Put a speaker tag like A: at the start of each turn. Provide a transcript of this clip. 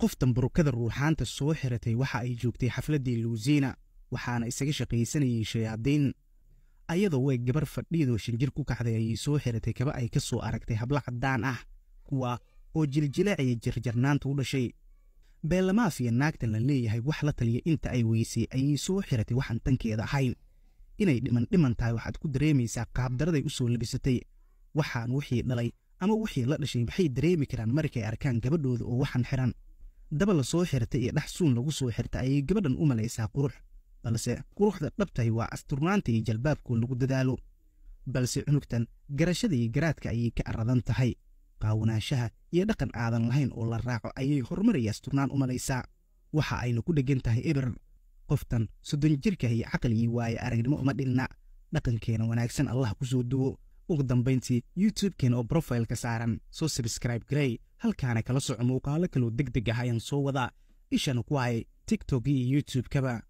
A: qoftan burukada ruuxaanta soo xiratay waxa ay joogtay xafladdii luusiina waxaana isaga shaqaysanayey shayaadiin ayadoo way gabar fadhiyadoo shinjir ku kacday ayay soo xiratay kaba ay ka soo aragtay habla caddaan ah kuwa oo jiljilaacaya jirjarnaanta u dhashay beelamaaf naagtan la leeyahay wax la taliya inta ay weysay ayay soo xiratay waxaan tankeeda ahayn inay dhiman dhiman tahay waxaad ku dareemaysaa qaabdaraday u soo labisatay waxaan wixii dhalay ama wixii la dhashay maxay dareemi karaan markay arkaan gabadhooda oo waxan xiran daba la soo xirta iyo dhax suun lagu soo xirta ayay gabadhan u malaysaa qurux balse quruxda dhabtahi waa asturnaanta iyo jalbaabkuo lagu dadaalo balse cunugtan garashada iyo garaadka ayay ka aradan tahay qaawanaanshaha iyo dhaqan aadan lahayn oo la raaco ayay horumar iyo asturnaan u malaysaa waxa ayna ku dheggan tahay eber qoftan soddon jirka iyo caqli iyo waaye aragnimo uma dhinna dhaqankeena wanaagsan allah ku soo duwo ugu dambayntii youtubekeen oo brofileka saaran soo sabskraib garey halkaana kala soco muuqaalo kaloo deg deg ah ayaan soo wadaa ishana ku hay tiktok iyo youtube